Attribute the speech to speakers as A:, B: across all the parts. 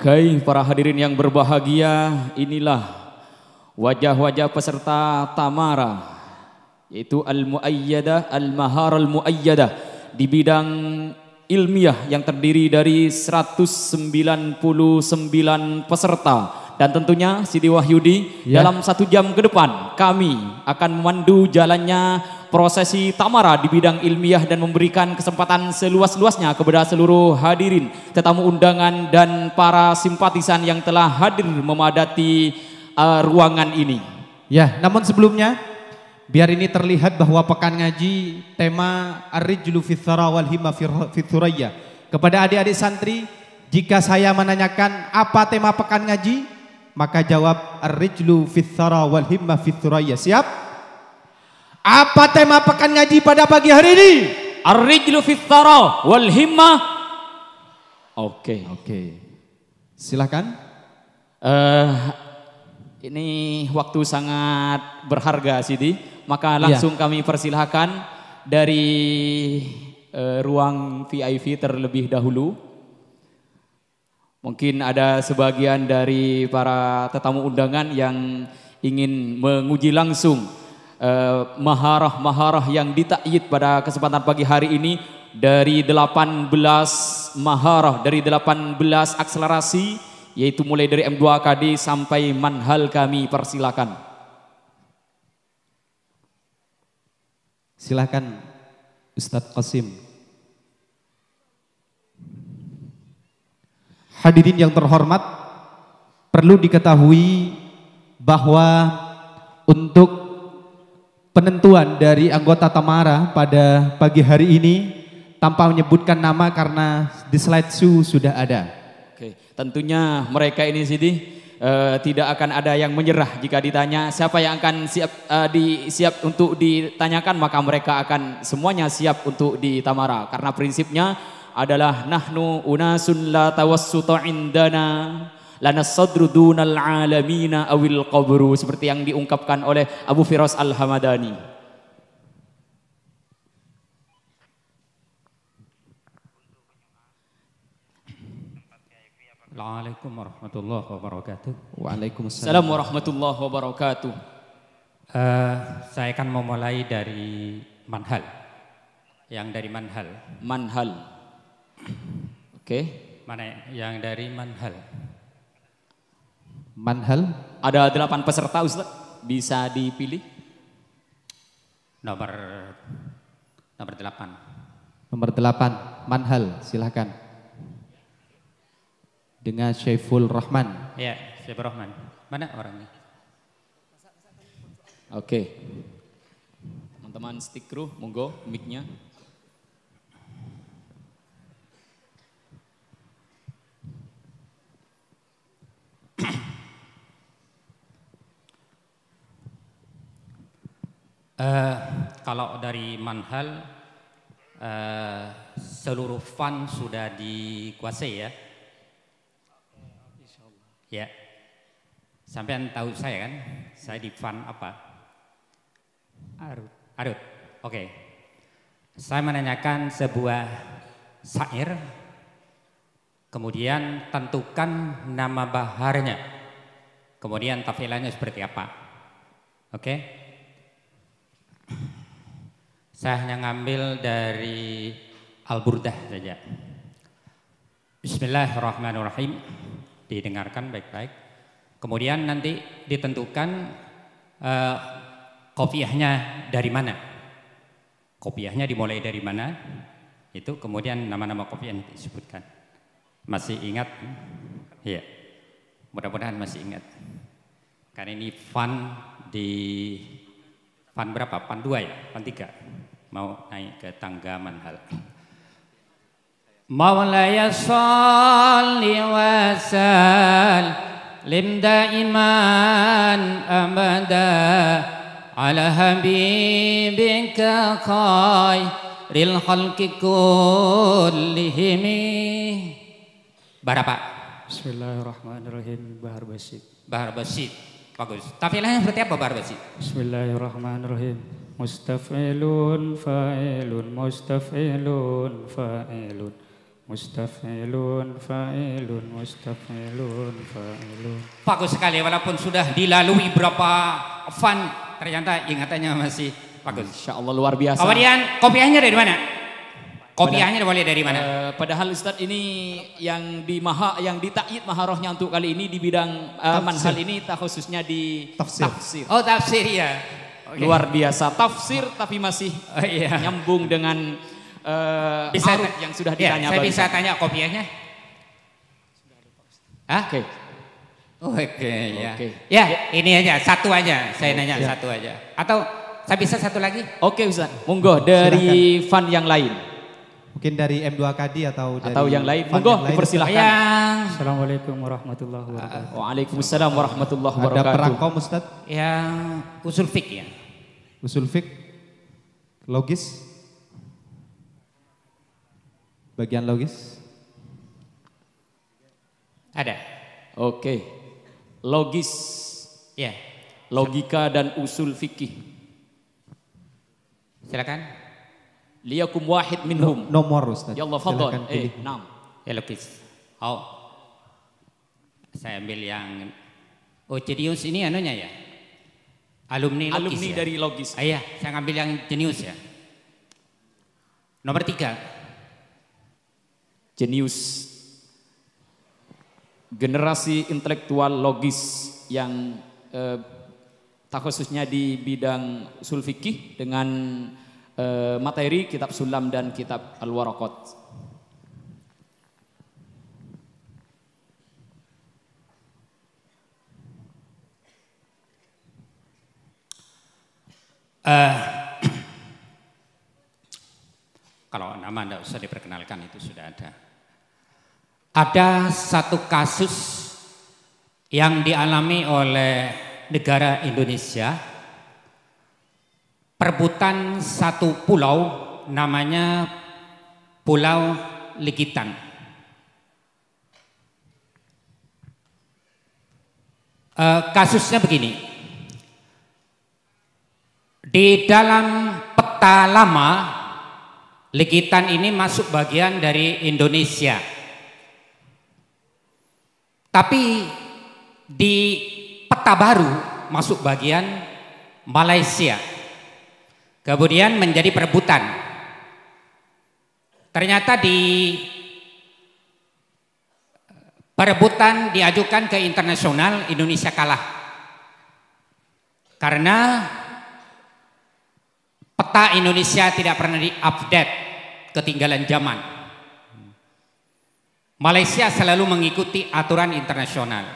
A: Kai para hadirin yang berbahagia, inilah wajah-wajah peserta Tamara yaitu Al-Muayyada Al-Mahar Al-Muayyada di bidang ilmiah yang terdiri dari 199 peserta dan tentunya Sidi Wahyudi ya. dalam satu jam ke depan kami akan memandu jalannya prosesi Tamara di bidang ilmiah dan memberikan kesempatan seluas-luasnya kepada seluruh hadirin, tetamu undangan dan para simpatisan yang telah hadir memadati uh, ruangan ini.
B: Ya, namun sebelumnya biar ini terlihat bahwa pekan ngaji tema Ar-Rijlu Fithara wal Hima Fithuraya. Kepada adik-adik santri, jika saya menanyakan apa tema pekan ngaji, maka jawab Ar-Rijlu Fithara wal Hima Fithuraya. Siap? Apa tema pekan ngaji pada pagi hari ini? Ar-rijlu fi wal himmah.
A: Oke. Okay. Oke. Okay. Silakan. Uh, ini waktu sangat berharga Sidi, maka iya. langsung yeah. kami persilahkan dari uh, ruang VIP terlebih dahulu. Mungkin ada sebagian dari para tetamu undangan yang ingin menguji langsung maharah eh, maharah-maharah yang ditakyid pada kesempatan pagi hari ini dari 18 maharah, dari 18 akselerasi yaitu mulai dari M2KD sampai manhal kami persilakan.
B: Silakan Ustadz Qasim. Hadirin yang terhormat, perlu diketahui bahwa untuk penentuan dari anggota Tamara pada pagi hari ini tanpa menyebutkan nama karena di slide slideshow sudah ada.
A: Oke, tentunya mereka ini sini uh, eh, tidak akan ada yang menyerah jika ditanya siapa yang akan siap uh, di siap untuk ditanyakan maka mereka akan semuanya siap untuk di Tamara karena prinsipnya adalah nahnu unasun la tawassuta indana lana sadru dunal alamina awil qabru seperti yang diungkapkan oleh Abu Firas Al-Hamadani
C: Assalamualaikum warahmatullahi wabarakatuh Waalaikumsalam warahmatullahi
A: wabarakatuh
C: uh, Saya akan memulai dari manhal Yang dari manhal Manhal Oke okay.
A: Mana yang dari manhal Manhal. Ada delapan peserta Ustaz, bisa dipilih. Nomor nomor delapan.
B: Nomor delapan, Manhal, silahkan. Dengan Syaiful Rahman.
C: Ya, Syaiful Rahman.
A: Mana orangnya? Oke. Okay. Teman-teman stick crew, monggo mic-nya.
C: Uh, kalau dari manhal uh, seluruh fan sudah dikuasai ya. Ya. Sampean tahu saya kan? Saya di fan apa? Arut. Arut. Oke. Okay. Saya menanyakan sebuah syair kemudian tentukan nama baharnya. Kemudian tafilannya seperti apa. Oke. Okay? Saya hanya ngambil dari Al-Burdah saja. Bismillahirrahmanirrahim. Didengarkan baik-baik. Kemudian nanti ditentukan uh, kopiahnya dari mana. Kopiahnya dimulai dari mana? Itu kemudian nama-nama kopiah yang disebutkan. Masih ingat? Iya. Mudah-mudahan masih ingat. Karena ini fun di Pan berapa? Pan dua ya? Pan tiga? mau naik ke tangga manhal. Maulaya salli wa sallim daiman amada ala habibika khairil khalqi kullihim. Berapa? Bismillahirrahmanirrahim. Bahar Basit. Bahar Basit. Bagus. Tafilahnya seperti apa Bahar Basit? Bismillahirrahmanirrahim. Mustafelun Faelun Mustafelun Faelun Mustafelun Faelun Mustafelun Faelun Bagus sekali walaupun sudah dilalui berapa fan ternyata ingatannya masih bagus.
A: Insya luar biasa. Kemudian kopiahnya dari mana? Kopiahnya boleh dari mana? Uh, padahal Ustaz ini yang di maha yang ditakyid maharohnya untuk kali ini di bidang uh, manhal ini khususnya di tafsir. tafsir. Oh tafsir ya okay. luar biasa tafsir tapi masih oh, iya. nyambung dengan uh, bisa yang sudah iya, ditanya. tapi saya bisa tanya kopiannya ah Oke. Okay. Oke okay,
C: ya. Ya ini aja satu aja saya nanya iya. satu aja. Atau saya bisa satu lagi?
B: Oke okay,
A: Ustaz. Monggo dari
B: Silakan. fan yang lain. Mungkin dari M2KD atau dari atau yang lain. Monggo dipersilahkan Yang...
A: Assalamualaikum warahmatullahi
B: wabarakatuh. Waalaikumsalam warahmatullahi wabarakatuh. Ada perangko Ustaz?
C: Yang usul fik ya.
B: Usul fik, logis, bagian logis. Ada. Oke.
A: Logis. Ya. Yeah. Logika dan usul fikih. Silakan. Liyakum wahid minhum. No,
B: nomor Ustaz. Ya Allah fadol. Eh, enam.
C: Ya logis. Oh. Saya ambil yang Oh, Cedius ini anunya ya? Alumni, Alumni ya? dari logis. Ah, iya. saya ngambil yang jenius ya. Nomor tiga.
A: Jenius. Generasi intelektual logis yang eh, tak khususnya di bidang sulfikih dengan eh, materi kitab sulam dan kitab al-warakot.
C: Uh, kalau nama tidak usah diperkenalkan itu sudah ada. Ada satu kasus yang dialami oleh negara Indonesia perebutan satu pulau namanya Pulau Ligitan. Eh, kasusnya begini, di dalam peta lama, Likitan ini masuk bagian dari Indonesia. Tapi di peta baru masuk bagian Malaysia. Kemudian menjadi perebutan. Ternyata di perebutan diajukan ke internasional Indonesia kalah. Karena peta Indonesia tidak pernah diupdate ketinggalan zaman. Malaysia selalu mengikuti aturan internasional.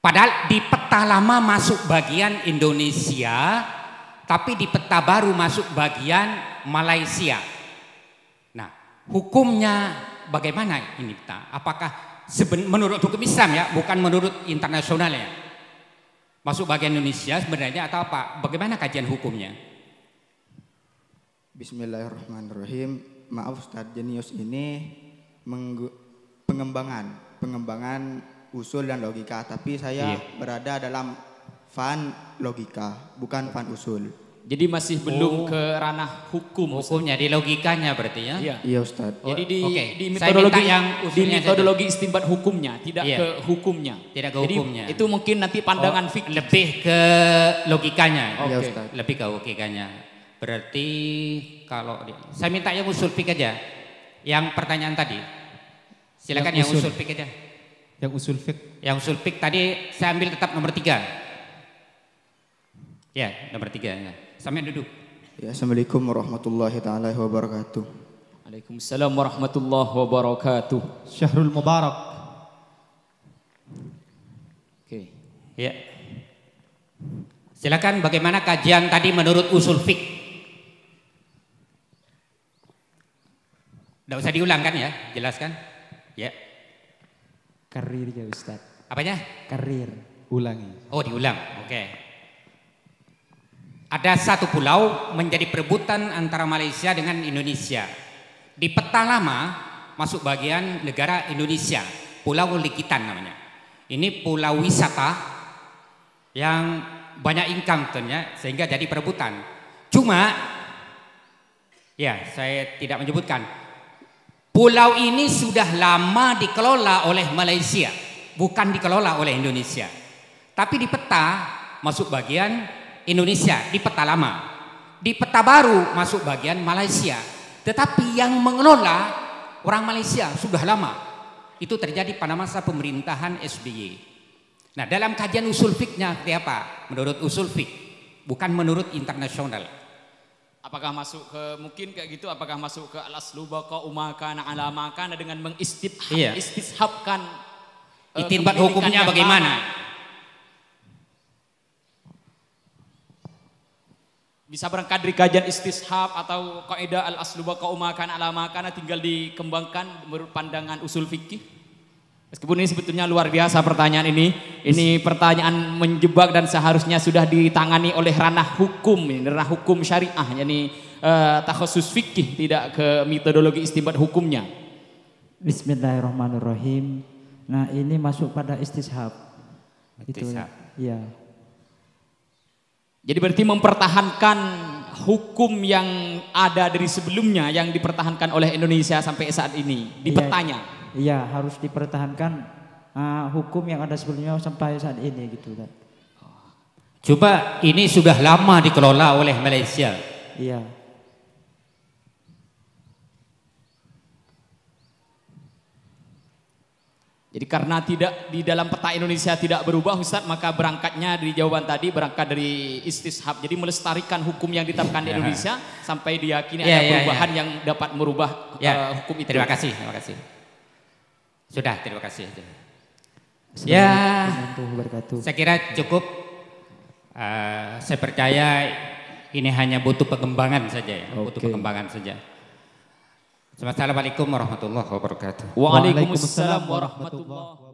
C: Padahal di peta lama masuk bagian Indonesia, tapi di peta baru masuk bagian Malaysia. Nah, hukumnya bagaimana ini peta? Apakah menurut hukum Islam ya, bukan menurut internasional ya? Masuk bagian Indonesia sebenarnya atau apa? Bagaimana kajian hukumnya?
B: Bismillahirrahmanirrahim. Maaf Ustadz Jenius ini pengembangan, pengembangan usul dan logika, tapi saya iya. berada dalam fan logika, bukan fan usul. Jadi masih belum oh. ke ranah hukum hukumnya
A: di logikanya berarti ya. Iya, iya Ustaz. Jadi di okay. di metodologi yang di metodologi saja. istimbat hukumnya, tidak iya. ke hukumnya. Tidak ke Jadi, hukumnya. itu mungkin nanti pandangan oh, fikih lebih ke logikanya. Okay. Iya Ustaz. Lebih ke logikanya.
C: Berarti kalau saya minta yang usul fik aja. Yang pertanyaan tadi. Silakan yang, yang usul, usul fik aja.
B: Yang usul fik.
C: Yang usul fik tadi saya ambil tetap nomor tiga. Ya, nomor tiga. Ya. Sampai
B: duduk. Ya, Assalamualaikum warahmatullahi taala wabarakatuh.
A: Waalaikumsalam warahmatullahi wabarakatuh.
B: Syahrul Mubarak.
A: Oke. Okay. Ya.
C: Silakan bagaimana kajian tadi menurut usul fik? Tidak usah diulang kan ya, jelaskan. Ya. Karirnya Ustaz. Apanya?
B: Karir, ulangi. Oh diulang,
C: oke. Okay. Ada satu pulau menjadi perebutan antara Malaysia dengan Indonesia. Di peta lama masuk bagian negara Indonesia, Pulau Likitan namanya. Ini pulau wisata yang banyak income tentunya sehingga jadi perebutan. Cuma ya saya tidak menyebutkan Pulau ini sudah lama dikelola oleh Malaysia, bukan dikelola oleh Indonesia. Tapi di peta masuk bagian Indonesia, di peta lama. Di peta baru masuk bagian Malaysia. Tetapi yang mengelola orang Malaysia sudah lama. Itu terjadi pada masa pemerintahan SBY. Nah, dalam kajian usul fiknya siapa? Menurut usul fik, bukan menurut internasional.
A: Apakah masuk ke mungkin kayak gitu? Apakah masuk ke alas lubaka umakan ala makan dengan mengistishabkan iya. uh, itibat eh, hukumnya bagaimana? Bisa berangkat dari kajian istishab atau kaidah al aslubah kauma ala tinggal dikembangkan menurut pandangan usul fikih. Meskipun ini sebetulnya luar biasa pertanyaan ini, ini pertanyaan menjebak dan seharusnya sudah ditangani oleh ranah hukum, ini ranah hukum syariah, yakni uh, takhusus fikih, tidak ke metodologi istimbat hukumnya. Bismillahirrahmanirrahim. Nah ini masuk pada istishab. Ya. Istishab. Ya. Jadi berarti mempertahankan hukum yang ada dari sebelumnya yang dipertahankan oleh Indonesia sampai saat ini. Iya. dipertanya. Ya.
B: Iya harus dipertahankan uh, hukum yang ada sebelumnya sampai saat ini gitu kan.
C: Coba ini sudah lama dikelola oleh Malaysia.
B: Iya.
A: Jadi karena tidak di dalam peta Indonesia tidak berubah Ustaz, maka berangkatnya dari jawaban tadi berangkat dari istishab. Jadi melestarikan hukum yang ditetapkan di iya. Indonesia sampai diyakini ya, ada iya, perubahan ya. yang dapat merubah ya. uh, hukum itu. Terima kasih, terima kasih. Sudah, terima kasih.
C: Ya, saya kira cukup. Uh, saya percaya ini hanya butuh pengembangan saja ya, okay. butuh pengembangan saja. Assalamualaikum warahmatullahi wabarakatuh. Waalaikumsalam
A: warahmatullahi wabarakatuh.